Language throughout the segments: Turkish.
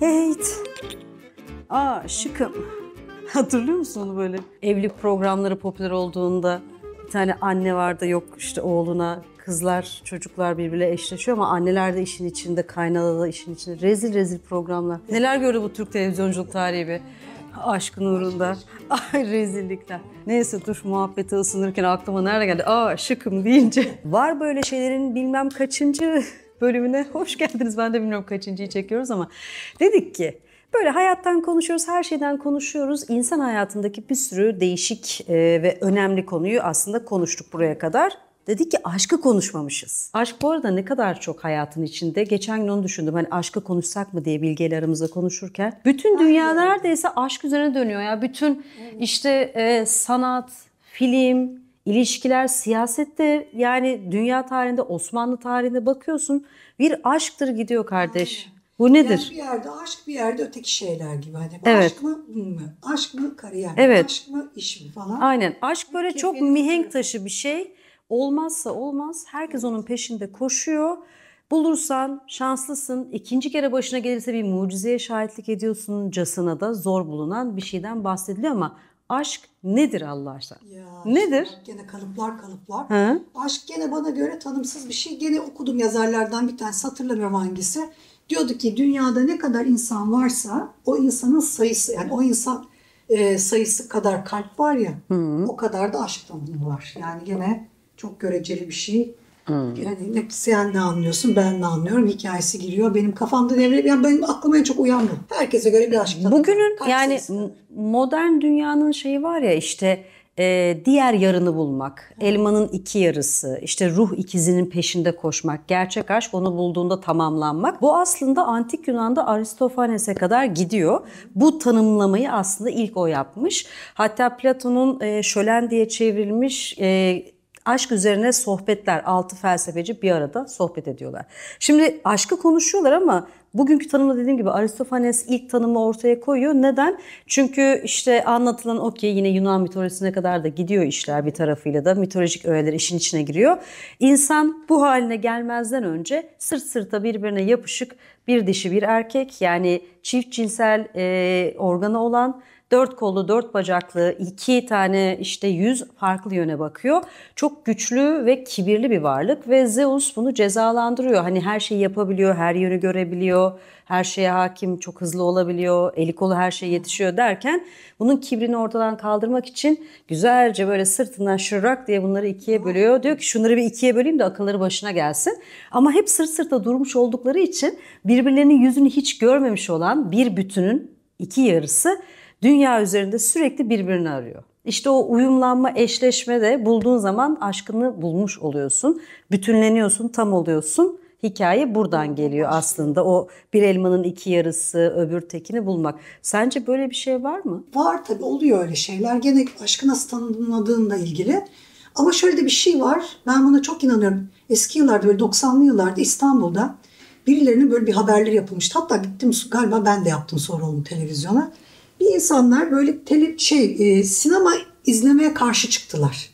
Heyt. Aa şıkım. Hatırlıyor musun onu böyle? Evlilik programları popüler olduğunda bir tane anne vardı yok işte oğluna kızlar çocuklar birbirle eşleşiyor ama anneler de işin içinde kaynada da işin içinde rezil rezil programlar. Neler gördü bu Türk televizyonculuk tarihi be? Aşkın uğrunda. Ay rezillikler. Neyse dur muhabbete ısınırken aklıma nerede geldi? Aa şıkım deyince. Var böyle şeylerin bilmem kaçıncı bölümüne hoş geldiniz. Ben de bilmiyorum kaçıncıyı çekiyoruz ama dedik ki Böyle hayattan konuşuyoruz, her şeyden konuşuyoruz. İnsan hayatındaki bir sürü değişik e, ve önemli konuyu aslında konuştuk buraya kadar. Dedik ki aşkı konuşmamışız. Aşk bu arada ne kadar çok hayatın içinde. Geçen gün onu düşündüm. Hani aşkı konuşsak mı diye bilgiyle aramızda konuşurken. Bütün dünya neredeyse aşk üzerine dönüyor ya. Bütün işte e, sanat, film, İlişkiler, siyasette yani dünya tarihinde, Osmanlı tarihinde bakıyorsun bir aşktır gidiyor kardeş. Aynen. Bu nedir? Yani bir yerde aşk bir yerde öteki şeyler gibi. Hani evet. Aşk mı, Aşk mı kariyer mi? Aşk mı iş mi falan. Aynen. Aşk böyle Kefenin çok mihenk taşı bir şey. Olmazsa olmaz. Herkes onun peşinde koşuyor. Bulursan şanslısın. İkinci kere başına gelirse bir mucizeye şahitlik ediyorsun casına da zor bulunan bir şeyden bahsediliyor ama aşk nedir Allah Nedir? Gene kalıplar kalıplar. Hı? Aşk gene bana göre tanımsız bir şey. Gene okudum yazarlardan bir tanesi hatırlamıyorum hangisi. Diyordu ki dünyada ne kadar insan varsa o insanın sayısı yani o insan e, sayısı kadar kalp var ya Hı. o kadar da aşk tanımı var. Yani gene çok göreceli bir şey. Hmm. Yani sen ne anlıyorsun, ben ne anlıyorum, hikayesi giriyor. Benim kafamda devreye, yani benim aklıma en çok uyan bu. Herkese göre bir aşk Bugünün Kaç yani sayısı? modern dünyanın şeyi var ya işte e, diğer yarını bulmak, hmm. elmanın iki yarısı, işte ruh ikizinin peşinde koşmak, gerçek aşk onu bulduğunda tamamlanmak. Bu aslında antik Yunan'da Aristofanes'e kadar gidiyor. Bu tanımlamayı aslında ilk o yapmış. Hatta Platon'un e, şölen diye çevrilmiş... E, aşk üzerine sohbetler, altı felsefeci bir arada sohbet ediyorlar. Şimdi aşkı konuşuyorlar ama bugünkü tanımda dediğim gibi Aristofanes ilk tanımı ortaya koyuyor. Neden? Çünkü işte anlatılan okey yine Yunan mitolojisine kadar da gidiyor işler bir tarafıyla da mitolojik öğeler işin içine giriyor. İnsan bu haline gelmezden önce sırt sırta birbirine yapışık bir dişi bir erkek yani çift cinsel e, organı olan Dört kollu, dört bacaklı, iki tane işte yüz farklı yöne bakıyor. Çok güçlü ve kibirli bir varlık ve Zeus bunu cezalandırıyor. Hani her şeyi yapabiliyor, her yönü görebiliyor, her şeye hakim, çok hızlı olabiliyor, eli kolu her şey yetişiyor derken bunun kibrini ortadan kaldırmak için güzelce böyle sırtından şırrak diye bunları ikiye bölüyor. Diyor ki şunları bir ikiye böleyim de akılları başına gelsin. Ama hep sırt sırta durmuş oldukları için birbirlerinin yüzünü hiç görmemiş olan bir bütünün iki yarısı dünya üzerinde sürekli birbirini arıyor. İşte o uyumlanma, eşleşme de bulduğun zaman aşkını bulmuş oluyorsun. Bütünleniyorsun, tam oluyorsun. Hikaye buradan geliyor aslında. O bir elmanın iki yarısı, öbür tekini bulmak. Sence böyle bir şey var mı? Var tabii oluyor öyle şeyler. Gene aşkı nasıl tanımladığınla ilgili. Ama şöyle de bir şey var. Ben buna çok inanıyorum. Eski yıllarda böyle 90'lı yıllarda İstanbul'da birilerinin böyle bir haberleri yapılmıştı. Hatta gittim galiba ben de yaptım sonra onu televizyona bir insanlar böyle tele, şey e, sinema izlemeye karşı çıktılar.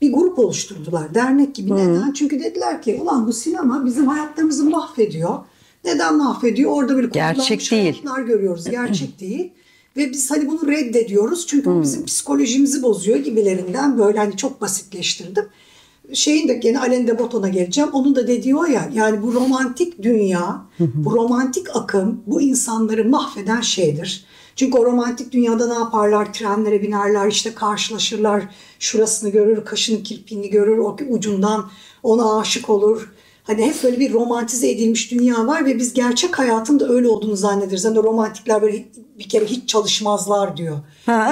Bir grup oluşturdular dernek gibi. Hmm. Neden? Çünkü dediler ki ulan bu sinema bizim hayatlarımızı mahvediyor. Neden mahvediyor? Orada böyle gerçek değil. görüyoruz. Gerçek değil. Ve biz hani bunu reddediyoruz çünkü hmm. bizim psikolojimizi bozuyor gibilerinden böyle hani çok basitleştirdim. Şeyin de gene Alain de Botton'a geleceğim. Onun da dediği o ya yani bu romantik dünya, bu romantik akım bu insanları mahveden şeydir. Çünkü o romantik dünyada ne yaparlar? Trenlere binerler, işte karşılaşırlar. Şurasını görür, kaşını kirpini görür, o ucundan ona aşık olur. Hani hep böyle bir romantize edilmiş dünya var ve biz gerçek hayatın da öyle olduğunu zannederiz. Hani romantikler böyle bir kere hiç çalışmazlar diyor.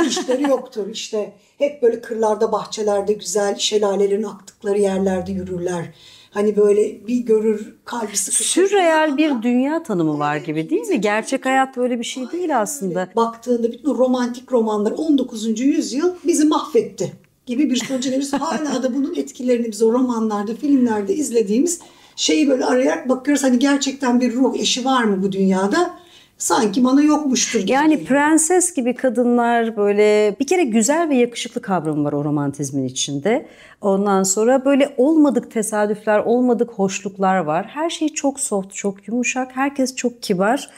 İşleri yoktur işte. Hep böyle kırlarda, bahçelerde güzel şelalelerin aktıkları yerlerde yürürler Hani böyle bir görür kalbi sıkışır. Sürreal bir dünya tanımı var gibi değil mi? Gerçek hayat böyle bir şey değil aslında. Baktığında bütün romantik romanlar 19. yüzyıl bizi mahvetti gibi bir sonuca veriyoruz. Hala da bunun etkilerini biz o romanlarda, filmlerde izlediğimiz şeyi böyle arayarak bakıyoruz. Hani gerçekten bir ruh eşi var mı bu dünyada? sanki bana yokmuştur gibi. Yani prenses gibi kadınlar böyle bir kere güzel ve yakışıklı kavramı var o romantizmin içinde. Ondan sonra böyle olmadık tesadüfler, olmadık hoşluklar var. Her şey çok soft, çok yumuşak. Herkes çok kibar.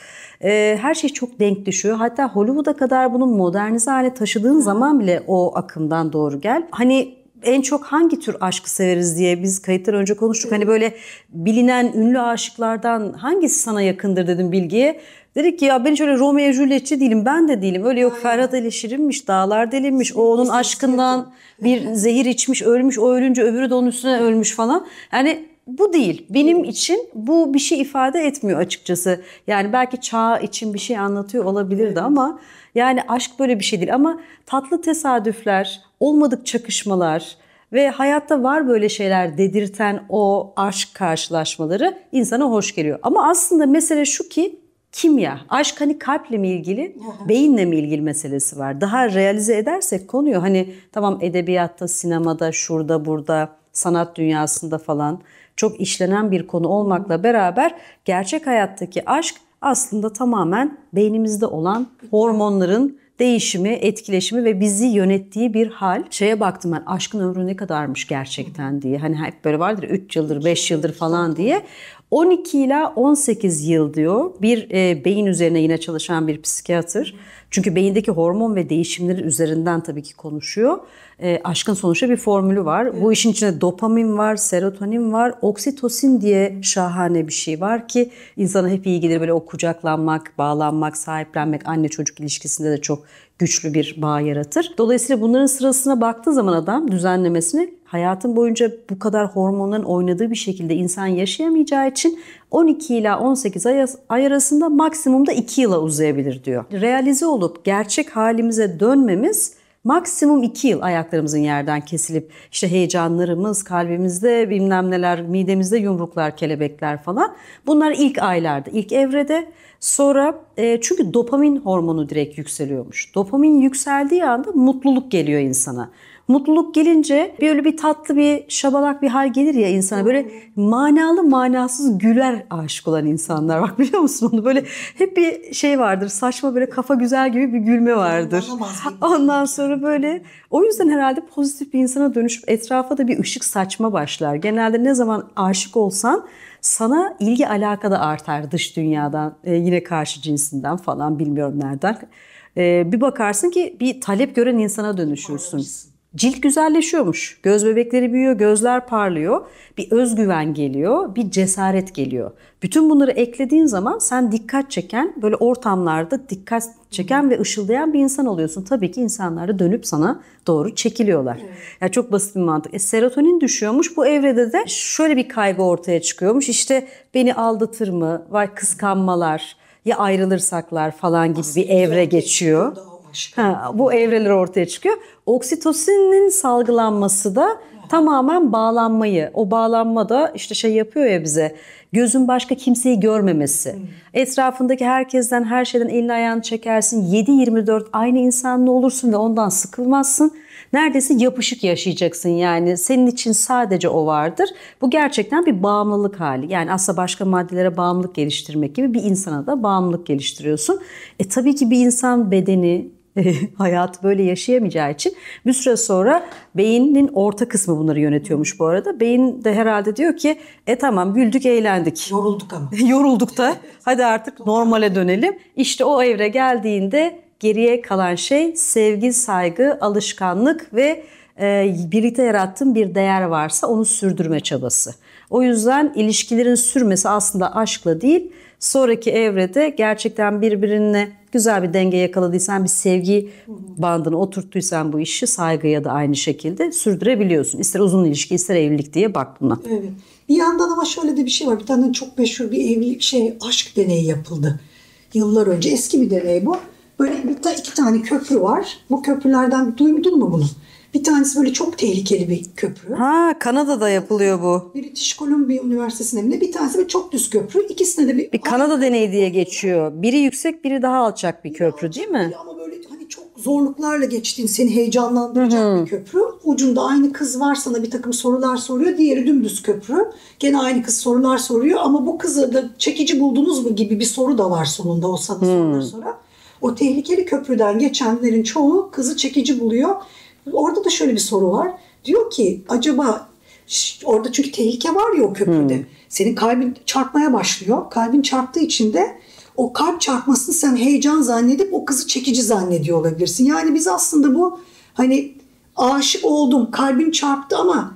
Ee, her şey çok denk düşüyor. Hatta Hollywood'a kadar bunun modernize hale taşıdığın zaman bile o akımdan doğru gel. Hani en çok hangi tür aşkı severiz diye biz kayıttan önce konuştuk. Hani böyle bilinen ünlü aşıklardan hangisi sana yakındır dedim bilgiye. Dedik ki ya ben şöyle Romeo Julietçi değilim ben de değilim. Öyle yok Aynen. Ferhat Ali Şirinmiş, Dağlar Delinmiş. O onun aşkından bir zehir içmiş, ölmüş. O ölünce öbürü de onun üstüne ölmüş falan. Yani bu değil. Benim için bu bir şey ifade etmiyor açıkçası. Yani belki çağ için bir şey anlatıyor olabilirdi ama yani aşk böyle bir şey değil. Ama tatlı tesadüfler, olmadık çakışmalar ve hayatta var böyle şeyler dedirten o aşk karşılaşmaları insana hoş geliyor. Ama aslında mesele şu ki kimya. Aşk hani kalple mi ilgili, beyinle mi ilgili meselesi var. Daha realize edersek konuyu hani tamam edebiyatta, sinemada, şurada, burada, sanat dünyasında falan çok işlenen bir konu olmakla beraber gerçek hayattaki aşk aslında tamamen beynimizde olan hormonların değişimi, etkileşimi ve bizi yönettiği bir hal. Şeye baktım ben aşkın ömrü ne kadarmış gerçekten diye. Hani hep böyle vardır 3 yıldır, 5 yıldır falan diye. 12 ila 18 yıl diyor bir e, beyin üzerine yine çalışan bir psikiyatır. Çünkü beyindeki hormon ve değişimleri üzerinden tabii ki konuşuyor. E, aşkın sonuçta bir formülü var. Evet. Bu işin içinde dopamin var, serotonin var, oksitosin diye şahane bir şey var ki insana hep iyi gelir böyle o kucaklanmak, bağlanmak, sahiplenmek, anne çocuk ilişkisinde de çok güçlü bir bağ yaratır. Dolayısıyla bunların sırasına baktığı zaman adam düzenlemesini hayatın boyunca bu kadar hormonların oynadığı bir şekilde insan yaşayamayacağı için 12 ila 18 ay, ay arasında maksimumda 2 yıla uzayabilir diyor. Realize olup gerçek halimize dönmemiz maksimum 2 yıl ayaklarımızın yerden kesilip işte heyecanlarımız kalbimizde bilmem neler midemizde yumruklar kelebekler falan bunlar ilk aylarda ilk evrede sonra e, çünkü dopamin hormonu direkt yükseliyormuş. Dopamin yükseldiği anda mutluluk geliyor insana. Mutluluk gelince böyle bir tatlı bir şabalak bir hal gelir ya insana. Böyle manalı manasız güler aşık olan insanlar. Bak biliyor musun onu böyle hep bir şey vardır. Saçma böyle kafa güzel gibi bir gülme vardır. Ondan şey. sonra böyle o yüzden herhalde pozitif bir insana dönüşüp etrafa da bir ışık saçma başlar. Genelde ne zaman aşık olsan sana ilgi alaka da artar dış dünyadan e, yine karşı cinsinden falan bilmiyorum nereden. E, bir bakarsın ki bir talep gören insana dönüşürsün. Cilt güzelleşiyormuş. Göz bebekleri büyüyor, gözler parlıyor. Bir özgüven geliyor, bir cesaret geliyor. Bütün bunları eklediğin zaman sen dikkat çeken, böyle ortamlarda dikkat çeken ve ışıldayan bir insan oluyorsun. Tabii ki insanlar da dönüp sana doğru çekiliyorlar. Evet. Yani çok basit bir mantık. E, serotonin düşüyormuş. Bu evrede de şöyle bir kaygı ortaya çıkıyormuş. İşte beni aldatır mı? Vay kıskanmalar ya ayrılırsaklar falan gibi bir evre geçiyor çıkıyor. Ha, bu evreler ortaya çıkıyor. Oksitosinin salgılanması da tamamen bağlanmayı. O bağlanma da işte şey yapıyor ya bize. Gözün başka kimseyi görmemesi. Hmm. Etrafındaki herkesten, her şeyden elini ayağını çekersin. 7-24 aynı insanla olursun ve ondan sıkılmazsın neredeyse yapışık yaşayacaksın yani senin için sadece o vardır. Bu gerçekten bir bağımlılık hali yani aslında başka maddelere bağımlılık geliştirmek gibi bir insana da bağımlılık geliştiriyorsun. E tabii ki bir insan bedeni, e, hayatı böyle yaşayamayacağı için bir süre sonra beynin orta kısmı bunları yönetiyormuş bu arada. Beyin de herhalde diyor ki e tamam güldük eğlendik. Yorulduk ama. Yorulduk da hadi artık normale dönelim. İşte o evre geldiğinde geriye kalan şey sevgi, saygı, alışkanlık ve e, birlikte yarattığın bir değer varsa onu sürdürme çabası. O yüzden ilişkilerin sürmesi aslında aşkla değil sonraki evrede gerçekten birbirine güzel bir denge yakaladıysan, bir sevgi bandını oturttuysan bu işi saygıya da aynı şekilde sürdürebiliyorsun. İster uzun ilişki, ister evlilik diye bak buna. Evet. Bir yandan ama şöyle de bir şey var. Bir tane çok meşhur bir evlilik şey, aşk deneyi yapıldı. Yıllar önce eski bir deney bu. Böyle bir ta, iki tane köprü var. Bu köprülerden duydun mu bunu? Bir tanesi böyle çok tehlikeli bir köprü. Ha Kanada'da yapılıyor bu. British Columbia Üniversitesi'nin bir tanesi böyle çok düz köprü. İkisine de bir... Bir Kanada deneyi diye geçiyor. Biri yüksek biri daha alçak bir biri köprü alçak değil mi? Ama böyle hani çok zorluklarla geçtiğin seni heyecanlandıracak Hı-hı. bir köprü. Ucunda aynı kız var sana bir takım sorular soruyor. Diğeri dümdüz köprü. Gene aynı kız sorular soruyor ama bu kızı da çekici buldunuz mu gibi bir soru da var sonunda o sana sorular sorar. O tehlikeli köprüden geçenlerin çoğu kızı çekici buluyor Orada da şöyle bir soru var. Diyor ki acaba orada çünkü tehlike var ya o köprüde. Hmm. Senin kalbin çarpmaya başlıyor. Kalbin çarptığı için de o kalp çarpmasını sen heyecan zannedip o kızı çekici zannediyor olabilirsin. Yani biz aslında bu hani aşık oldum, kalbim çarptı ama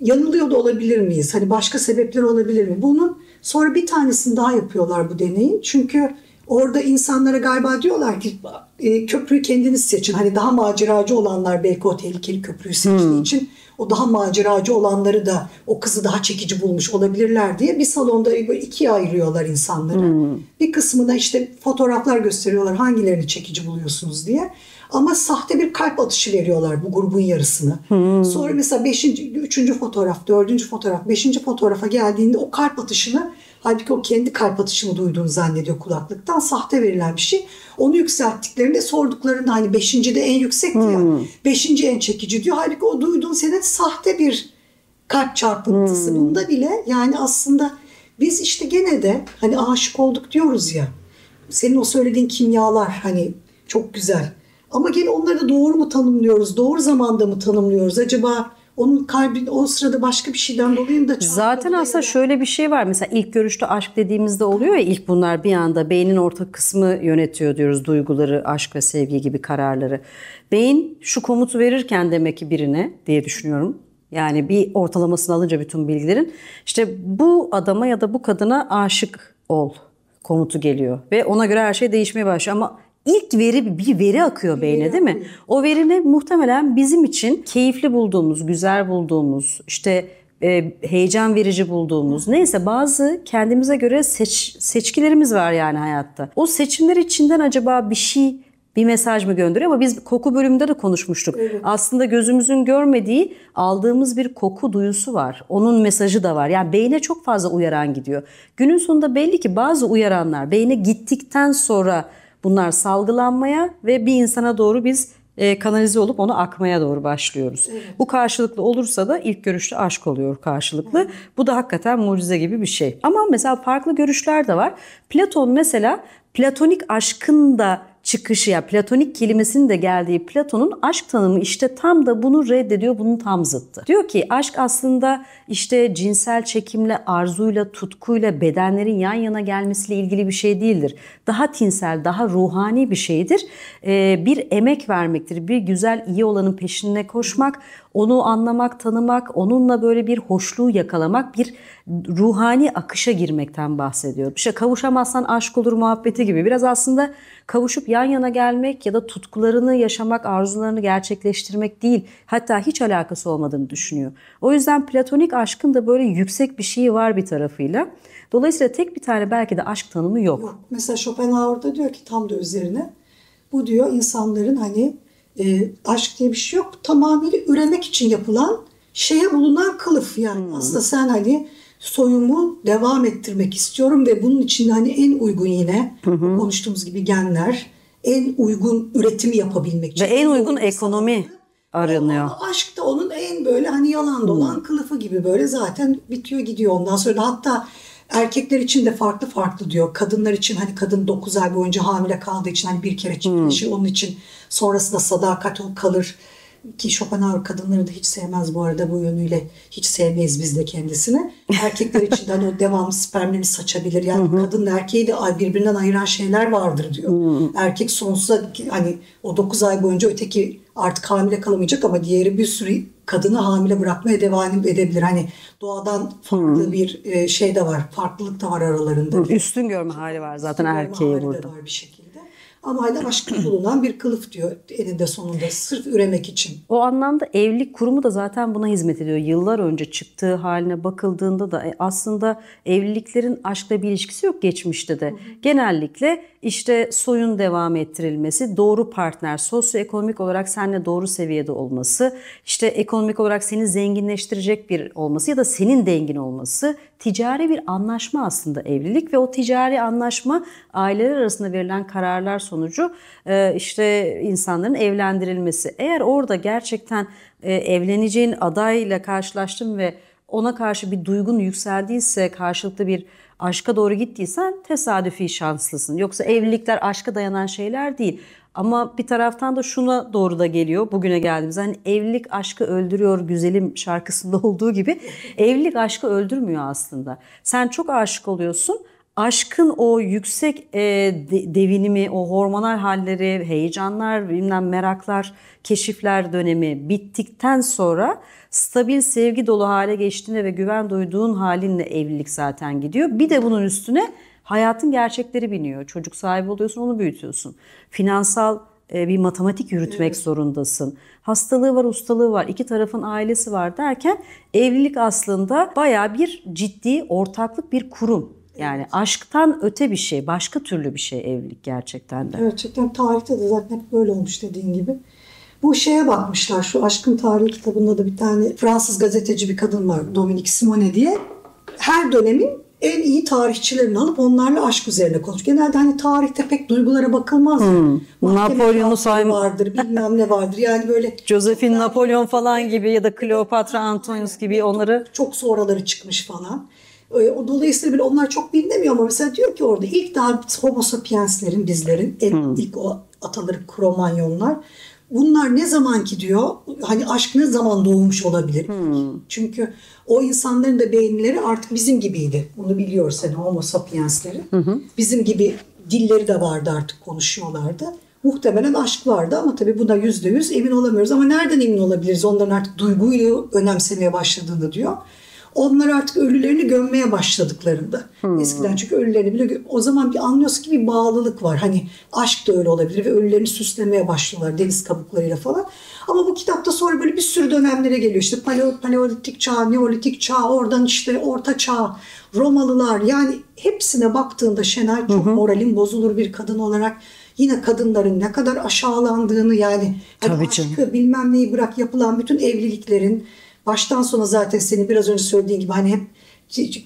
yanılıyor da olabilir miyiz? Hani başka sebepler olabilir mi? Bunun sonra bir tanesini daha yapıyorlar bu deneyin. Çünkü Orada insanlara galiba diyorlar ki e, köprüyü kendiniz seçin. Hani daha maceracı olanlar belki o tehlikeli köprüyü seçtiği hmm. için o daha maceracı olanları da o kızı daha çekici bulmuş olabilirler diye bir salonda böyle ikiye ayırıyorlar insanları. Hmm. Bir kısmına işte fotoğraflar gösteriyorlar hangilerini çekici buluyorsunuz diye. Ama sahte bir kalp atışı veriyorlar bu grubun yarısını. Hmm. Sonra mesela 5. 3. fotoğraf, 4. fotoğraf, 5. fotoğrafa geldiğinde o kalp atışını Halbuki o kendi kalp atışını duyduğunu zannediyor kulaklıktan. Sahte verilen bir şey. Onu yükselttiklerinde sorduklarında hani beşinci de en yüksekti hmm. Beşinci en çekici diyor. Halbuki o duyduğun senin sahte bir kalp çarpıntısı. Hmm. Bunda bile yani aslında biz işte gene de hani aşık olduk diyoruz ya. Senin o söylediğin kimyalar hani çok güzel. Ama gene onları da doğru mu tanımlıyoruz? Doğru zamanda mı tanımlıyoruz? Acaba onun kalbi o sırada başka bir şeyden dolayı da Zaten aslında da... şöyle bir şey var. Mesela ilk görüşte aşk dediğimizde oluyor ya ilk bunlar bir anda beynin orta kısmı yönetiyor diyoruz duyguları, aşk ve sevgi gibi kararları. Beyin şu komutu verirken demek ki birine diye düşünüyorum. Yani bir ortalamasını alınca bütün bilgilerin işte bu adama ya da bu kadına aşık ol komutu geliyor ve ona göre her şey değişmeye başlıyor ama ilk veri bir veri akıyor beyne değil mi? O verimi muhtemelen bizim için keyifli bulduğumuz, güzel bulduğumuz, işte e, heyecan verici bulduğumuz neyse bazı kendimize göre seç, seçkilerimiz var yani hayatta. O seçimler içinden acaba bir şey bir mesaj mı gönderiyor ama biz koku bölümünde de konuşmuştuk. Evet. Aslında gözümüzün görmediği aldığımız bir koku duyusu var. Onun mesajı da var. Yani beyne çok fazla uyaran gidiyor. Günün sonunda belli ki bazı uyaranlar beyne gittikten sonra Bunlar salgılanmaya ve bir insana doğru biz e, kanalize olup onu akmaya doğru başlıyoruz. Evet. Bu karşılıklı olursa da ilk görüşte aşk oluyor karşılıklı. Evet. Bu da hakikaten mucize gibi bir şey. Ama mesela farklı görüşler de var. Platon mesela platonik aşkın da çıkışı ya platonik kelimesinin de geldiği Platon'un aşk tanımı işte tam da bunu reddediyor, bunun tam zıttı. Diyor ki aşk aslında işte cinsel çekimle, arzuyla, tutkuyla bedenlerin yan yana gelmesiyle ilgili bir şey değildir. Daha tinsel, daha ruhani bir şeydir. Ee, bir emek vermektir, bir güzel iyi olanın peşine koşmak, onu anlamak, tanımak, onunla böyle bir hoşluğu yakalamak, bir ruhani akışa girmekten bahsediyorum. İşte kavuşamazsan aşk olur muhabbeti gibi. Biraz aslında kavuşup yan yana gelmek ya da tutkularını yaşamak, arzularını gerçekleştirmek değil. Hatta hiç alakası olmadığını düşünüyor. O yüzden platonik aşkın da böyle yüksek bir şeyi var bir tarafıyla. Dolayısıyla tek bir tane belki de aşk tanımı yok. yok. Mesela Schopenhauer da diyor ki tam da üzerine bu diyor insanların hani e, aşk diye bir şey yok. Tamamıyla üremek için yapılan şeye bulunan kılıf yani. Hmm. Aslında sen hani soyumu devam ettirmek istiyorum ve bunun için hani en uygun yine hı hı. konuştuğumuz gibi genler en uygun üretimi yapabilmek için. Ve en uygun ekonomi aranıyor. Ama aşk da onun en böyle hani yalan hmm. dolan kılıfı gibi böyle zaten bitiyor gidiyor ondan sonra hatta erkekler için de farklı farklı diyor. Kadınlar için hani kadın 9 ay boyunca hamile kaldığı için hani bir kere çiftleşiyor hmm. onun için Sonrasında da sadakat kalır ki Schopenhauer kadınları da hiç sevmez bu arada bu yönüyle. Hiç sevmeyiz biz de kendisini. Erkekler için de hani o devamlı spermlerini saçabilir. Yani hı hı. kadın erkeği de birbirinden ayıran şeyler vardır diyor. Hı hı. Erkek sonsuza hani o 9 ay boyunca öteki artık hamile kalamayacak ama diğeri bir sürü kadını hamile bırakmaya devam edebilir. Hani doğadan farklı hı. bir e, şey de var. Farklılık da var aralarında. Hı, üstün görme hali var zaten üstün erkeği burada. var bir şekilde amaydan aşkı bulunan bir kılıf diyor eninde sonunda sırf üremek için. O anlamda evlilik kurumu da zaten buna hizmet ediyor. Yıllar önce çıktığı haline bakıldığında da e, aslında evliliklerin aşkla bir ilişkisi yok geçmişte de. Hı hı. Genellikle işte soyun devam ettirilmesi, doğru partner, sosyoekonomik olarak seninle doğru seviyede olması, işte ekonomik olarak seni zenginleştirecek bir olması ya da senin dengin olması ticari bir anlaşma aslında evlilik ve o ticari anlaşma aileler arasında verilen kararlar sonucu e, işte insanların evlendirilmesi. Eğer orada gerçekten e, evleneceğin adayla karşılaştın ve ona karşı bir duygun yükseldiyse, karşılıklı bir aşka doğru gittiysen tesadüfi şanslısın. Yoksa evlilikler aşka dayanan şeyler değil. Ama bir taraftan da şuna doğru da geliyor bugüne geldiğimiz. Hani evlilik aşkı öldürüyor güzelim şarkısında olduğu gibi evlilik aşkı öldürmüyor aslında. Sen çok aşık oluyorsun aşkın o yüksek e, devinimi, o hormonal halleri, heyecanlar, bilmem meraklar, keşifler dönemi bittikten sonra stabil, sevgi dolu hale geçtiğinde ve güven duyduğun halinle evlilik zaten gidiyor. Bir de bunun üstüne hayatın gerçekleri biniyor. Çocuk sahibi oluyorsun, onu büyütüyorsun. Finansal e, bir matematik yürütmek evet. zorundasın. Hastalığı var, ustalığı var, iki tarafın ailesi var derken evlilik aslında baya bir ciddi ortaklık bir kurum. Yani evet. aşktan öte bir şey, başka türlü bir şey evlilik gerçekten de. Gerçekten tarihte de zaten hep böyle olmuş dediğin gibi. Bu şeye bakmışlar şu Aşkın Tarihi kitabında da bir tane Fransız gazeteci bir kadın var Dominique Simone diye. Her dönemin en iyi tarihçilerini alıp onlarla aşk üzerine konuş. Genelde hani tarihte pek duygulara bakılmaz. Hmm. Napolyon'u saymış. vardır bilmem ne vardır. Yani böyle. Josephine Napolyon falan gibi ya da Kleopatra Antonius gibi onları. Çok sonraları çıkmış falan. Ee, o Dolayısıyla bile onlar çok bilinemiyor ama mesela diyor ki orada ilk daha homo sapienslerin bizlerin en, hmm. ilk o ataları kromanyonlar bunlar ne zaman ki diyor hani aşk ne zaman doğmuş olabilir? Hmm. Çünkü o insanların da beyinleri artık bizim gibiydi. Bunu biliyoruz hani homo sapiensleri. Hmm. Bizim gibi dilleri de vardı artık konuşuyorlardı. Muhtemelen aşk vardı ama tabii buna yüzde yüz emin olamıyoruz. Ama nereden emin olabiliriz onların artık duyguyu önemsemeye başladığını diyor. Onlar artık ölülerini gömmeye başladıklarında. Hmm. Eskiden çünkü ölülerini bile o zaman bir anlıyorsun ki bir bağlılık var. Hani aşk da öyle olabilir ve ölülerini süslemeye başlıyorlar deniz kabuklarıyla falan. Ama bu kitapta sonra böyle bir sürü dönemlere geliyor. İşte paleo, paleolitik çağ, neolitik çağ, oradan işte orta çağ, Romalılar yani hepsine baktığında Şenay çok hı moralin bozulur bir kadın olarak yine kadınların ne kadar aşağılandığını yani hani Tabii aşkı bilmem neyi bırak yapılan bütün evliliklerin Baştan sona zaten senin biraz önce söylediğin gibi hani hep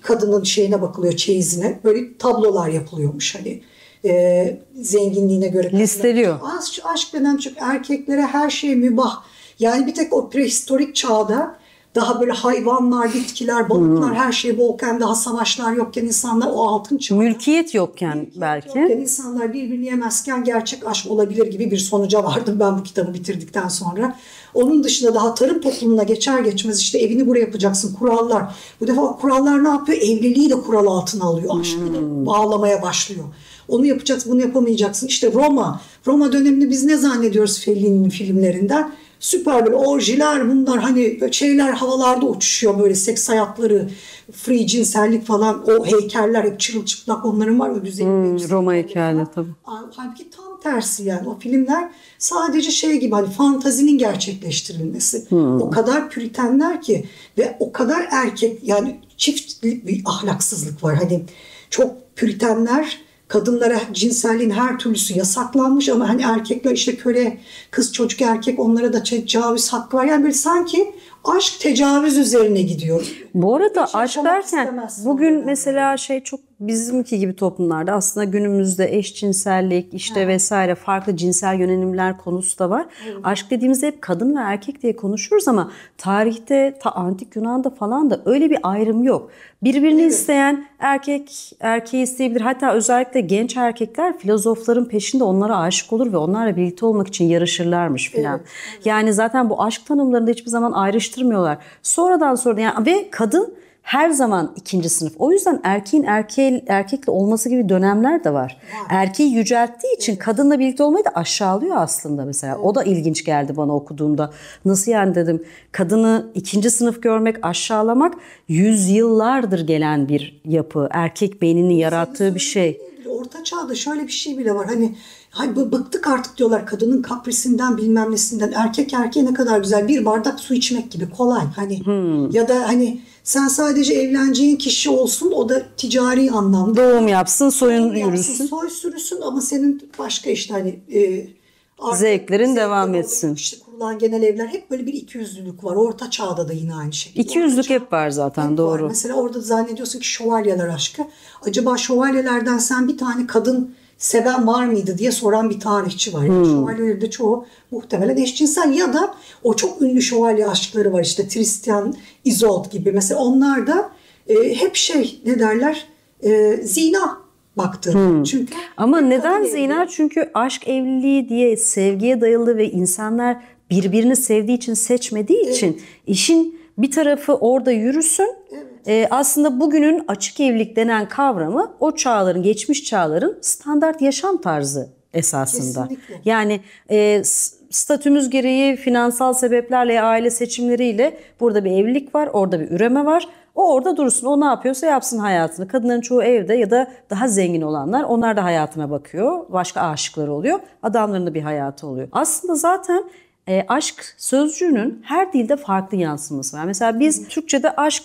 kadının şeyine bakılıyor çeyizine. Böyle tablolar yapılıyormuş hani e, zenginliğine göre. Listeliyor. Aşk, aşk denen çok erkeklere her şey mübah. Yani bir tek o prehistorik çağda daha böyle hayvanlar, bitkiler, balıklar, hmm. her şey bolken daha savaşlar yokken insanlar o altın çağda. Mülkiyet yokken mülkiyet belki. Yokken insanlar birbirini yemezken gerçek aşk olabilir gibi bir sonuca vardım ben bu kitabı bitirdikten sonra. Onun dışında daha tarım toplumuna geçer geçmez işte evini buraya yapacaksın kurallar. Bu defa kurallar ne yapıyor? Evliliği de kural altına alıyor. Aşkını hmm. bağlamaya başlıyor. Onu yapacaksın, bunu yapamayacaksın. İşte Roma, Roma dönemini biz ne zannediyoruz Fellini'nin filmlerinden? Süper böyle orjiler bunlar hani şeyler havalarda uçuşuyor böyle seks hayatları, free cinsellik falan o heykeller hep çırılçıplak onların var o güzelim. Hmm, Roma heykeli tabi. Halbuki tam tersi yani o filmler sadece şey gibi hani fantazinin gerçekleştirilmesi. Hmm. O kadar püritenler ki ve o kadar erkek yani çiftlik bir ahlaksızlık var. Hani çok püritenler kadınlara cinselliğin her türlüsü yasaklanmış ama hani erkekler işte köle, kız çocuk erkek onlara da tecavüz hakkı var. Yani bir sanki aşk tecavüz üzerine gidiyor. Bu arada Hiç şey aşk derken bugün mesela şey çok bizimki gibi toplumlarda aslında günümüzde eşcinsellik işte ha. vesaire farklı cinsel yönelimler konusu da var. Evet. Aşk dediğimizde hep kadın ve erkek diye konuşuruz ama tarihte ta antik Yunan'da falan da öyle bir ayrım yok. Birbirini evet. isteyen erkek erkeği isteyebilir. Hatta özellikle genç erkekler filozofların peşinde onlara aşık olur ve onlarla birlikte olmak için yarışırlarmış filan. Evet. evet. Yani zaten bu aşk tanımlarında hiçbir zaman ayrıştırmıyorlar. Sonradan sonra yani ve kadın her zaman ikinci sınıf. O yüzden erkeğin erkeğe, erkekle olması gibi dönemler de var. Ha. Erkeği yücelttiği için kadınla birlikte olmayı da aşağılıyor aslında mesela. Evet. O da ilginç geldi bana okuduğumda. Nasıl yani dedim kadını ikinci sınıf görmek, aşağılamak yüzyıllardır gelen bir yapı. Erkek beyninin yarattığı bir şey. Orta çağda şöyle bir şey bile var. Hani Hay bıktık artık diyorlar kadının kaprisinden bilmem nesinden. Erkek erkeğe ne kadar güzel bir bardak su içmek gibi kolay. Hani hmm. ya da hani sen sadece evleneceğin kişi olsun o da ticari anlamda. Doğum yapsın, soyun yürüsün. Yapsın, soy sürüsün ama senin başka işte hani e, artık zevklerin devam oluyor. etsin. İşte kurulan genel evler hep böyle bir ikiyüzlülük var. Orta çağda da yine aynı şekilde. İkiyüzlülük Orta hep var zaten hep doğru. Var. Mesela orada zannediyorsun ki şövalyeler aşkı. Acaba şövalyelerden sen bir tane kadın seven var mıydı diye soran bir tarihçi var. Yani hmm. Şövalyelerinde çoğu muhtemelen eşcinsel ya da o çok ünlü şövalye aşkları var işte Tristan Isolde gibi. Mesela onlar da e, hep şey ne derler e, zina baktı. Hmm. Çünkü ama neden zina? Evli. Çünkü aşk evliliği diye sevgiye dayalı ve insanlar birbirini sevdiği için seçmediği evet. için işin bir tarafı orada yürüsün. Evet e, aslında bugünün açık evlilik denen kavramı o çağların, geçmiş çağların standart yaşam tarzı esasında. Kesinlikle. Yani e, statümüz gereği finansal sebeplerle, aile seçimleriyle burada bir evlilik var, orada bir üreme var. O orada dursun, o ne yapıyorsa yapsın hayatını. Kadınların çoğu evde ya da daha zengin olanlar onlar da hayatına bakıyor. Başka aşıkları oluyor, adamların da bir hayatı oluyor. Aslında zaten e, aşk sözcüğünün her dilde farklı yansıması var. Mesela biz Türkçe'de aşk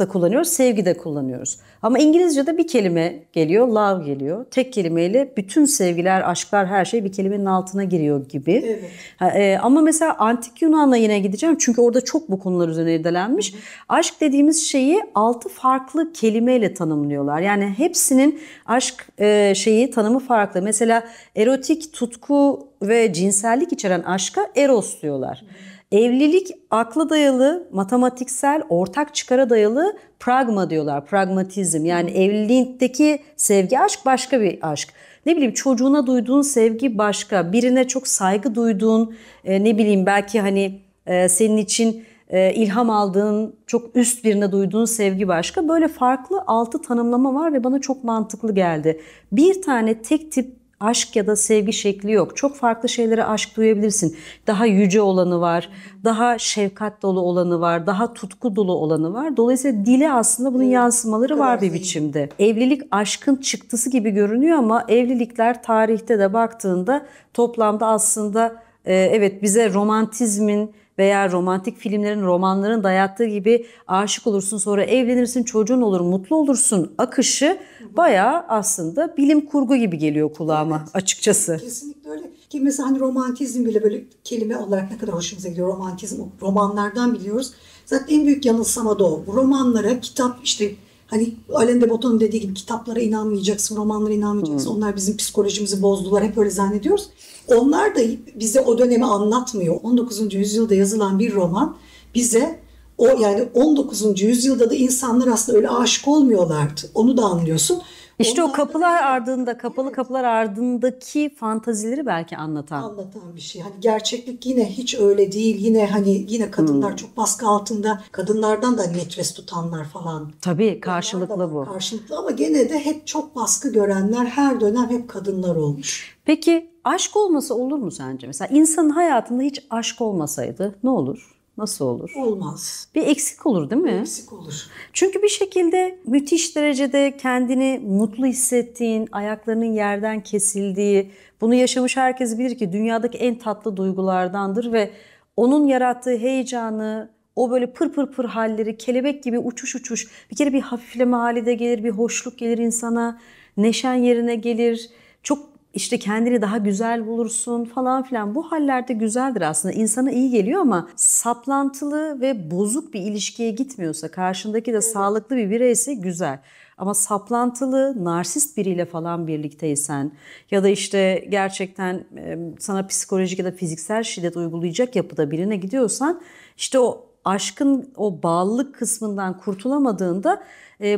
da kullanıyoruz, sevgi de kullanıyoruz. Ama İngilizce'de bir kelime geliyor, love geliyor. Tek kelimeyle bütün sevgiler, aşklar, her şey bir kelimenin altına giriyor gibi. Evet. E, ama mesela Antik Yunan'a yine gideceğim çünkü orada çok bu konular üzerine irdelenmiş. Hı hı. Aşk dediğimiz şeyi altı farklı kelimeyle tanımlıyorlar. Yani hepsinin aşk e, şeyi tanımı farklı. Mesela erotik, tutku ve cinsellik içeren aşka eros diyorlar. Hı hı. Evlilik akla dayalı, matematiksel, ortak çıkara dayalı pragma diyorlar. Pragmatizm yani evliliğindeki sevgi aşk başka bir aşk. Ne bileyim çocuğuna duyduğun sevgi başka. Birine çok saygı duyduğun e, ne bileyim belki hani e, senin için e, ilham aldığın, çok üst birine duyduğun sevgi başka. Böyle farklı altı tanımlama var ve bana çok mantıklı geldi. Bir tane tek tip aşk ya da sevgi şekli yok. Çok farklı şeylere aşk duyabilirsin. Daha yüce olanı var, daha şefkat dolu olanı var, daha tutku dolu olanı var. Dolayısıyla dili aslında bunun yansımaları var bir biçimde. Evlilik aşkın çıktısı gibi görünüyor ama evlilikler tarihte de baktığında toplamda aslında e, evet bize romantizmin veya romantik filmlerin, romanların dayattığı gibi aşık olursun, sonra evlenirsin, çocuğun olur, mutlu olursun akışı Bayağı aslında bilim kurgu gibi geliyor kulağıma evet. açıkçası. Kesinlikle öyle. Ki mesela hani romantizm bile böyle kelime olarak ne kadar hoşumuza gidiyor. Romantizm romanlardan biliyoruz. Zaten en büyük yanılsama da o. Romanlara, kitap işte hani Alain de Botton'un dediği gibi kitaplara inanmayacaksın, romanlara inanmayacaksın. Hmm. Onlar bizim psikolojimizi bozdular. Hep öyle zannediyoruz. Onlar da bize o dönemi anlatmıyor. 19. yüzyılda yazılan bir roman bize o yani 19. yüzyılda da insanlar aslında öyle aşık olmuyorlardı. Onu da anlıyorsun. İşte Ondan o kapılar da, ardında, kapalı evet. kapılar ardındaki fantazileri belki anlatan. Anlatan bir şey. Hani gerçeklik yine hiç öyle değil. Yine hani yine kadınlar hmm. çok baskı altında. Kadınlardan da metres tutanlar falan. Tabii karşılıklı da, bu. Karşılıklı ama gene de hep çok baskı görenler her dönem hep kadınlar olmuş. Peki aşk olmasa olur mu sence? Mesela insanın hayatında hiç aşk olmasaydı ne olur? Nasıl olur? Olmaz. Bir eksik olur değil mi? eksik olur. Çünkü bir şekilde müthiş derecede kendini mutlu hissettiğin, ayaklarının yerden kesildiği, bunu yaşamış herkes bilir ki dünyadaki en tatlı duygulardandır ve onun yarattığı heyecanı, o böyle pır pır pır halleri, kelebek gibi uçuş uçuş, bir kere bir hafifleme hali de gelir, bir hoşluk gelir insana, neşen yerine gelir işte kendini daha güzel bulursun falan filan. Bu hallerde güzeldir aslında. İnsana iyi geliyor ama saplantılı ve bozuk bir ilişkiye gitmiyorsa, karşındaki de evet. sağlıklı bir bireyse güzel. Ama saplantılı, narsist biriyle falan birlikteysen ya da işte gerçekten sana psikolojik ya da fiziksel şiddet uygulayacak yapıda birine gidiyorsan işte o aşkın o bağlılık kısmından kurtulamadığında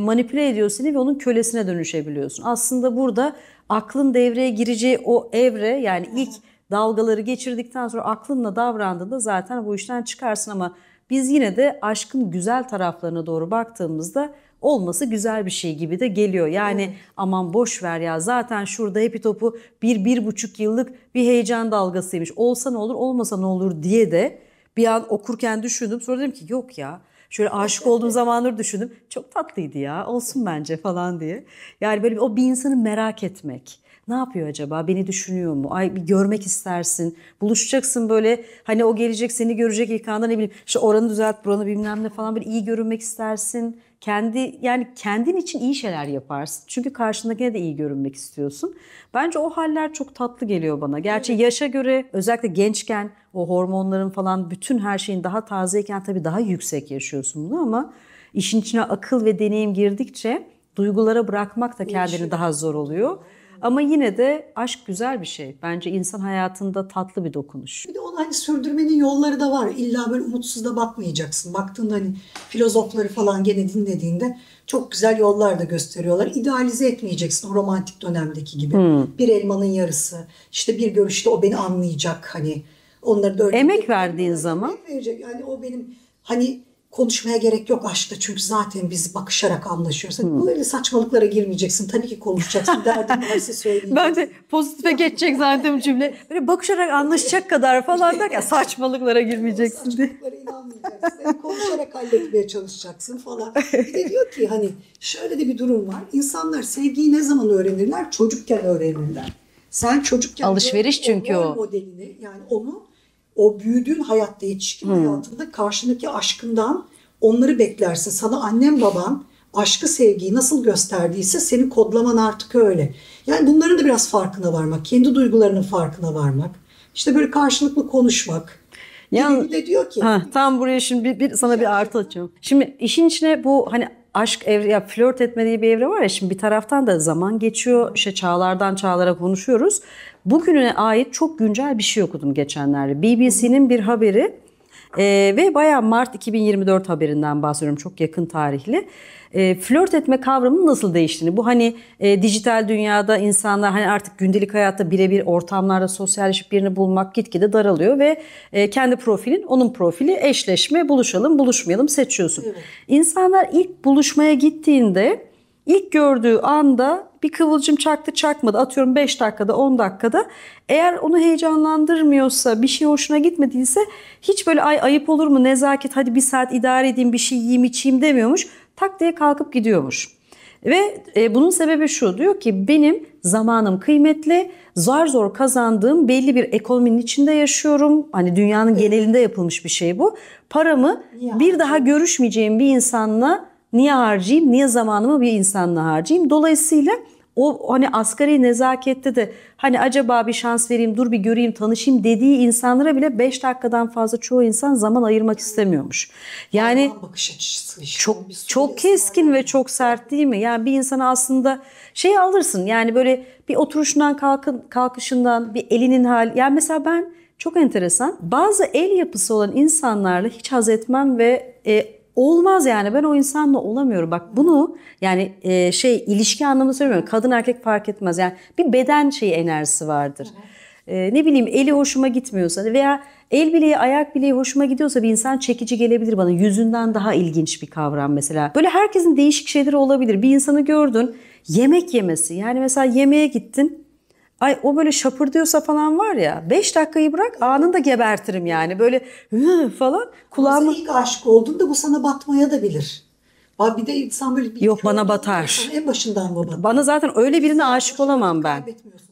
manipüle ediyor seni ve onun kölesine dönüşebiliyorsun. Aslında burada aklın devreye gireceği o evre yani ilk dalgaları geçirdikten sonra aklınla davrandığında zaten bu işten çıkarsın ama biz yine de aşkın güzel taraflarına doğru baktığımızda olması güzel bir şey gibi de geliyor. Yani evet. aman boş ver ya zaten şurada hepi topu bir, bir buçuk yıllık bir heyecan dalgasıymış. Olsa ne olur olmasa ne olur diye de bir an okurken düşündüm. Sonra dedim ki yok ya Şöyle aşık olduğum zamanları düşündüm. Çok tatlıydı ya olsun bence falan diye. Yani böyle o bir insanı merak etmek. Ne yapıyor acaba? Beni düşünüyor mu? Ay bir görmek istersin. Buluşacaksın böyle hani o gelecek seni görecek ilk anda ne bileyim işte oranı düzelt buranı bilmem ne falan böyle iyi görünmek istersin. Kendi yani kendin için iyi şeyler yaparsın. Çünkü karşındakine de iyi görünmek istiyorsun. Bence o haller çok tatlı geliyor bana. Gerçi yaşa göre özellikle gençken o hormonların falan bütün her şeyin daha tazeyken tabii daha yüksek yaşıyorsun bunu ama işin içine akıl ve deneyim girdikçe duygulara bırakmak da kendini daha zor oluyor. Ama yine de aşk güzel bir şey. Bence insan hayatında tatlı bir dokunuş. Bir de onu hani sürdürmenin yolları da var. İlla böyle umutsuz da bakmayacaksın. Baktığında hani filozofları falan gene dinlediğinde çok güzel yollar da gösteriyorlar. İdealize etmeyeceksin o romantik dönemdeki gibi. Hmm. Bir elmanın yarısı, işte bir görüşte o beni anlayacak hani. Onları da Emek verdiğin zaman. Emek verecek. Yani o benim hani konuşmaya gerek yok aşkta çünkü zaten biz bakışarak anlaşıyoruz. hmm. Böyle saçmalıklara girmeyeceksin. Tabii ki konuşacaksın. Derdin varsa söyleyeceksin. Bence pozitife geçecek zaten cümle. Böyle bakışarak anlaşacak kadar falan derken saçmalıklara girmeyeceksin diye. Saçmalıklara inanmayacaksın. konuşarak halletmeye çalışacaksın falan. Bir de diyor ki hani şöyle de bir durum var. İnsanlar sevgiyi ne zaman öğrenirler? Çocukken öğrenirler. Sen çocukken alışveriş çünkü o modelini yani onu o büyüdüğün hayatta yetişkin hmm. hayatında karşındaki aşkından onları beklersin. Sana annem baban aşkı sevgiyi nasıl gösterdiyse seni kodlaman artık öyle. Yani bunların da biraz farkına varmak, kendi duygularının farkına varmak. İşte böyle karşılıklı konuşmak. Yani de diyor ki. Ha, tam buraya şimdi bir, bir sana bir artı açacağım. Şimdi işin içine bu hani aşk evre ya flört etme diye bir evre var ya şimdi bir taraftan da zaman geçiyor. İşte çağlardan çağlara konuşuyoruz. Bugüne ait çok güncel bir şey okudum geçenlerde. BBC'nin bir haberi e, ve bayağı Mart 2024 haberinden bahsediyorum çok yakın tarihli. E, flört etme kavramının nasıl değiştiğini, bu hani e, dijital dünyada insanlar hani artık gündelik hayatta birebir ortamlarda sosyalleşip birini bulmak gitgide daralıyor ve e, kendi profilin, onun profili eşleşme, buluşalım, buluşmayalım seçiyorsun. Evet. İnsanlar ilk buluşmaya gittiğinde ilk gördüğü anda bir kıvılcım çaktı çakmadı atıyorum 5 dakikada 10 dakikada eğer onu heyecanlandırmıyorsa bir şey hoşuna gitmediyse hiç böyle ay ayıp olur mu nezaket hadi bir saat idare edeyim bir şey yiyeyim içeyim demiyormuş tak diye kalkıp gidiyormuş. Ve e, bunun sebebi şu diyor ki benim zamanım kıymetli, zar zor kazandığım belli bir ekonominin içinde yaşıyorum. Hani dünyanın genelinde yapılmış bir şey bu. Paramı ya. bir daha görüşmeyeceğim bir insanla niye harcayayım, niye zamanımı bir insanla harcayayım. Dolayısıyla o hani asgari nezakette de hani acaba bir şans vereyim dur bir göreyim tanışayım dediği insanlara bile 5 dakikadan fazla çoğu insan zaman ayırmak istemiyormuş. Yani bakış açısı işte. çok çok keskin var. ve çok sert değil mi? Yani bir insana aslında şey alırsın yani böyle bir oturuşundan kalkın, kalkışından bir elinin hal yani mesela ben çok enteresan bazı el yapısı olan insanlarla hiç haz etmem ve e, Olmaz yani ben o insanla olamıyorum. Bak bunu yani e, şey ilişki anlamında söylemiyorum. Kadın erkek fark etmez. Yani bir beden şeyi enerjisi vardır. E, ne bileyim eli hoşuma gitmiyorsa veya el bileği ayak bileği hoşuma gidiyorsa bir insan çekici gelebilir bana. Yüzünden daha ilginç bir kavram mesela. Böyle herkesin değişik şeyleri olabilir. Bir insanı gördün yemek yemesi. Yani mesela yemeğe gittin Ay o böyle şapırdıyorsa falan var ya 5 dakikayı bırak anında gebertirim yani böyle hı falan kulağımı... ilk aşık da bu sana batmaya da bilir. Bir de insan böyle bir Yok bana batar. En başından mı batar? Bana zaten öyle birine aşık olamam ben.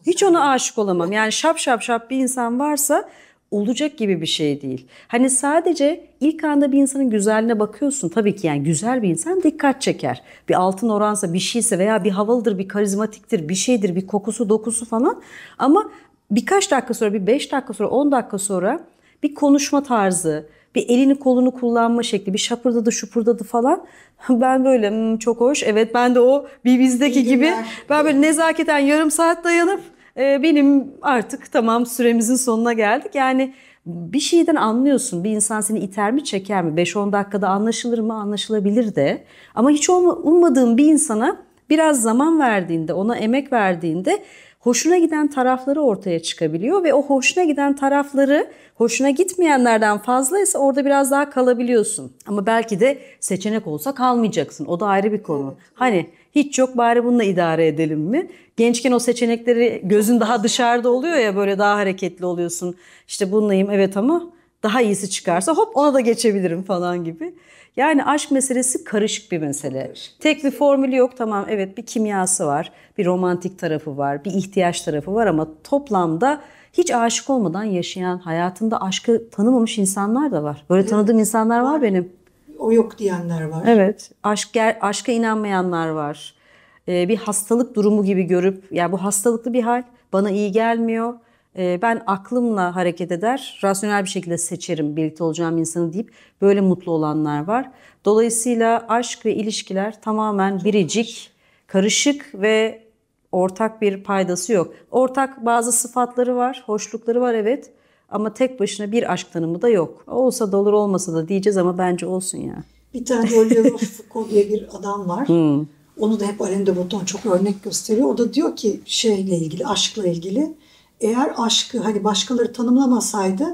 Hiç ona aşık olamam. Yani şap şap şap bir insan varsa olacak gibi bir şey değil. Hani sadece ilk anda bir insanın güzelliğine bakıyorsun. Tabii ki yani güzel bir insan dikkat çeker. Bir altın oransa bir şeyse veya bir havalıdır, bir karizmatiktir, bir şeydir, bir kokusu, dokusu falan. Ama birkaç dakika sonra, bir beş dakika sonra, on dakika sonra bir konuşma tarzı, bir elini kolunu kullanma şekli, bir şapırdadı şupurdadı falan. Ben böyle hmm, çok hoş, evet ben de o bir bizdeki gibi. Ben böyle nezaketen yarım saat dayanıp ee, benim artık tamam süremizin sonuna geldik. Yani bir şeyden anlıyorsun. Bir insan seni iter mi çeker mi? 5-10 dakikada anlaşılır mı? Anlaşılabilir de. Ama hiç ummadığın bir insana biraz zaman verdiğinde, ona emek verdiğinde hoşuna giden tarafları ortaya çıkabiliyor ve o hoşuna giden tarafları hoşuna gitmeyenlerden fazlaysa orada biraz daha kalabiliyorsun. Ama belki de seçenek olsa kalmayacaksın. O da ayrı bir konu. Evet. Hani hiç yok bari bununla idare edelim mi? Gençken o seçenekleri gözün daha dışarıda oluyor ya böyle daha hareketli oluyorsun. İşte bunlayım evet ama daha iyisi çıkarsa hop ona da geçebilirim falan gibi. Yani aşk meselesi karışık bir mesele. Tek bir formülü yok tamam evet bir kimyası var, bir romantik tarafı var, bir ihtiyaç tarafı var ama toplamda hiç aşık olmadan yaşayan, hayatında aşkı tanımamış insanlar da var. Böyle tanıdığım insanlar var benim o yok diyenler var. Evet. Aşk aşka inanmayanlar var. Ee, bir hastalık durumu gibi görüp yani bu hastalıklı bir hal bana iyi gelmiyor. Ee, ben aklımla hareket eder, rasyonel bir şekilde seçerim birlikte olacağım insanı deyip böyle mutlu olanlar var. Dolayısıyla aşk ve ilişkiler tamamen biricik, karışık ve ortak bir paydası yok. Ortak bazı sıfatları var, hoşlukları var evet. Ama tek başına bir aşk tanımı da yok. Olsa da olur olmasa da diyeceğiz ama bence olsun ya. Bir tane Oliver Foucault diye bir adam var. Hmm. Onu da hep Alain de Botton çok örnek gösteriyor. O da diyor ki şeyle ilgili, aşkla ilgili. Eğer aşkı hani başkaları tanımlamasaydı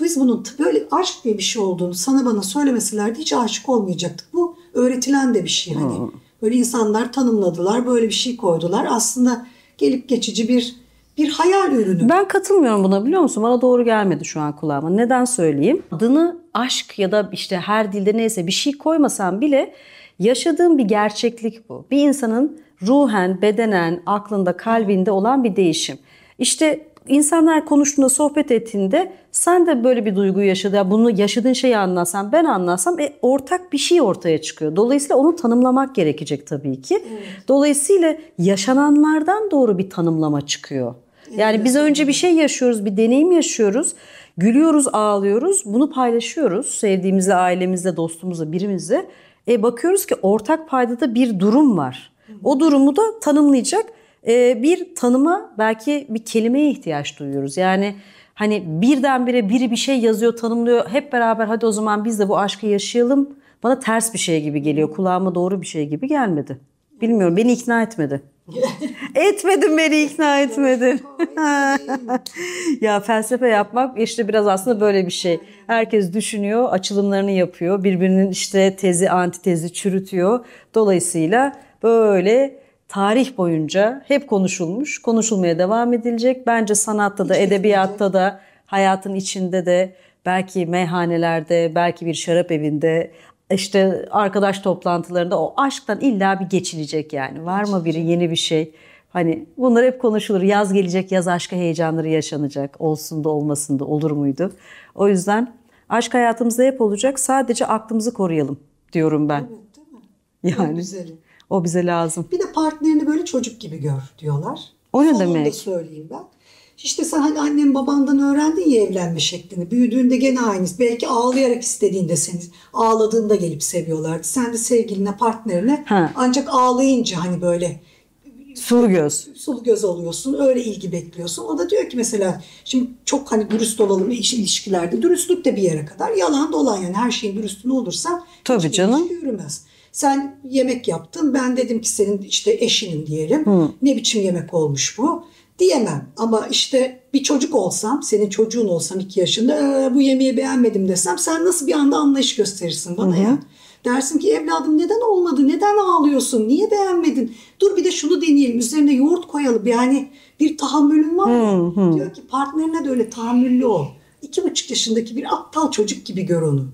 biz bunun böyle aşk diye bir şey olduğunu sana bana söylemeselerdi hiç aşık olmayacaktık. Bu öğretilen de bir şey hani. Hmm. Böyle insanlar tanımladılar, böyle bir şey koydular. Aslında gelip geçici bir bir hayal ürünü. Ben katılmıyorum buna biliyor musun? Bana doğru gelmedi şu an kulağıma. Neden söyleyeyim? Adını aşk ya da işte her dilde neyse bir şey koymasan bile yaşadığım bir gerçeklik bu. Bir insanın ruhen, bedenen, aklında, kalbinde olan bir değişim. İşte insanlar konuştuğunda, sohbet ettiğinde sen de böyle bir duygu yaşadı. Yani bunu yaşadığın şeyi anlasam ben anlasam e, ortak bir şey ortaya çıkıyor. Dolayısıyla onu tanımlamak gerekecek tabii ki. Evet. Dolayısıyla yaşananlardan doğru bir tanımlama çıkıyor. Yani biz önce bir şey yaşıyoruz, bir deneyim yaşıyoruz. Gülüyoruz, ağlıyoruz. Bunu paylaşıyoruz sevdiğimizle, ailemizle, dostumuzla, birimizle. E bakıyoruz ki ortak paydada bir durum var. O durumu da tanımlayacak e, bir tanıma belki bir kelimeye ihtiyaç duyuyoruz. Yani hani birdenbire biri bir şey yazıyor, tanımlıyor. Hep beraber hadi o zaman biz de bu aşkı yaşayalım. Bana ters bir şey gibi geliyor. Kulağıma doğru bir şey gibi gelmedi. Bilmiyorum beni ikna etmedi. Etmedin beni ikna etmedin. ya felsefe yapmak işte biraz aslında böyle bir şey. Herkes düşünüyor, açılımlarını yapıyor. Birbirinin işte tezi, antitezi çürütüyor. Dolayısıyla böyle tarih boyunca hep konuşulmuş, konuşulmaya devam edilecek. Bence sanatta da, edebiyatta da, hayatın içinde de, belki meyhanelerde, belki bir şarap evinde, işte arkadaş toplantılarında o aşktan illa bir geçilecek yani. Var mı biri yeni bir şey? Hani bunlar hep konuşulur. Yaz gelecek, yaz aşka heyecanları yaşanacak. Olsun da olmasın da olur muydu? O yüzden aşk hayatımızda hep olacak. Sadece aklımızı koruyalım diyorum ben. Evet, değil mi? Yani. Güzelim. O bize lazım. Bir de partnerini böyle çocuk gibi gör diyorlar. O ne Sonunda demek? Onu söyleyeyim ben. İşte sen hani annen babandan öğrendin ya evlenme şeklini. Büyüdüğünde gene aynısı. Belki ağlayarak istediğinde seni ağladığında gelip seviyorlardı. Sen de sevgiline, partnerine ha. ancak ağlayınca hani böyle Sulu göz. Sulu göz oluyorsun. Öyle ilgi bekliyorsun. O da diyor ki mesela şimdi çok hani dürüst olalım iş ilişkilerde. Dürüstlük de bir yere kadar. Yalan da yani her şeyin dürüstlüğü olursa Tabii canım. yürümez. Sen yemek yaptın. Ben dedim ki senin işte eşinin diyelim. Hı. Ne biçim yemek olmuş bu? Diyemem ama işte bir çocuk olsam, senin çocuğun olsam iki yaşında ee, bu yemeği beğenmedim desem sen nasıl bir anda anlayış gösterirsin bana hı ya. Dersin ki evladım neden olmadı, neden ağlıyorsun, niye beğenmedin? Dur bir de şunu deneyelim, üzerine yoğurt koyalım. Yani bir tahammülün var mı? Hmm, hmm. Diyor ki partnerine de öyle tahammüllü ol. İki buçuk yaşındaki bir aptal çocuk gibi gör onu.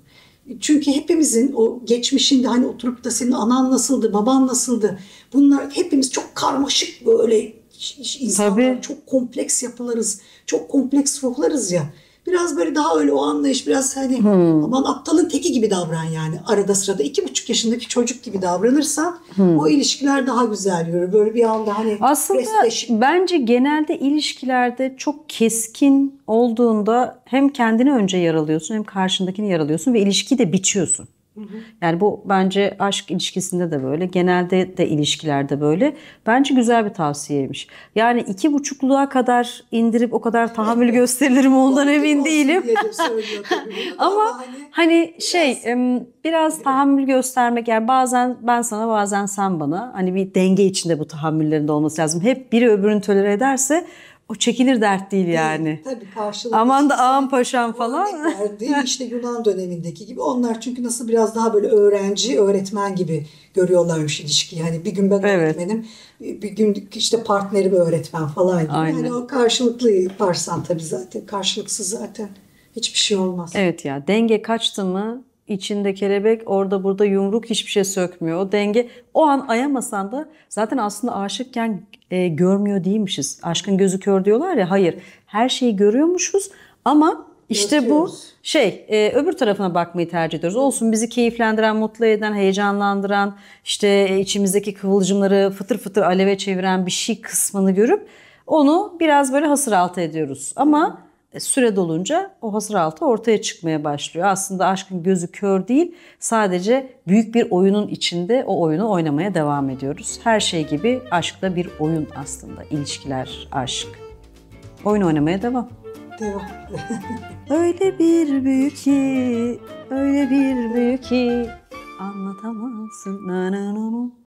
Çünkü hepimizin o geçmişinde hani oturup da senin anan nasıldı, baban nasıldı bunlar hepimiz çok karmaşık böyle insanlar Tabii. çok kompleks yapılarız, çok kompleks ruhlarız ya. Biraz böyle daha öyle o anlayış biraz hani hmm. aman aptalın teki gibi davran yani. Arada sırada iki buçuk yaşındaki çocuk gibi davranırsan hmm. o ilişkiler daha güzel yürür. Böyle bir anda hani Aslında restleş... bence genelde ilişkilerde çok keskin olduğunda hem kendini önce yaralıyorsun hem karşındakini yaralıyorsun ve ilişkiyi de biçiyorsun. Yani bu bence aşk ilişkisinde de böyle, genelde de ilişkilerde böyle. Bence güzel bir tavsiyeymiş. Yani iki buçukluğa kadar indirip o kadar tahammül evet. gösterilir mi ondan o, emin değilim. ama, hani, hani biraz, şey biraz evet. tahammül göstermek yani bazen ben sana bazen sen bana hani bir denge içinde bu tahammüllerin de olması lazım. Hep biri öbürünü tolere ederse o çekilir dert değil yani. Tabii, tabii karşılıklı. Aman da ağam paşam falan. Verdi. işte Yunan dönemindeki gibi. Onlar çünkü nasıl biraz daha böyle öğrenci, öğretmen gibi görüyorlarmış ilişkiyi. Hani bir gün ben evet. öğretmenim, bir gün işte partnerim öğretmen falan gibi. Aynen. Yani o karşılıklı yaparsan tabii zaten. Karşılıksız zaten hiçbir şey olmaz. Evet ya denge kaçtı mı içinde kelebek orada burada yumruk hiçbir şey sökmüyor. O denge o an ayamasan da zaten aslında aşıkken e, görmüyor değilmişiz. Aşkın gözü kör diyorlar ya hayır her şeyi görüyormuşuz ama işte bu şey e, öbür tarafına bakmayı tercih ediyoruz. Olsun bizi keyiflendiren, mutlu eden, heyecanlandıran, işte e, içimizdeki kıvılcımları fıtır fıtır aleve çeviren bir şey kısmını görüp onu biraz böyle hasır altı ediyoruz. Ama e, süre dolunca o hasır altı ortaya çıkmaya başlıyor. Aslında aşkın gözü kör değil, sadece büyük bir oyunun içinde o oyunu oynamaya devam ediyoruz. Her şey gibi aşk da bir oyun aslında. İlişkiler, aşk. Oyun oynamaya devam. Devam. öyle bir büyük ki, öyle bir büyük ki anlatamazsın. Na na na na.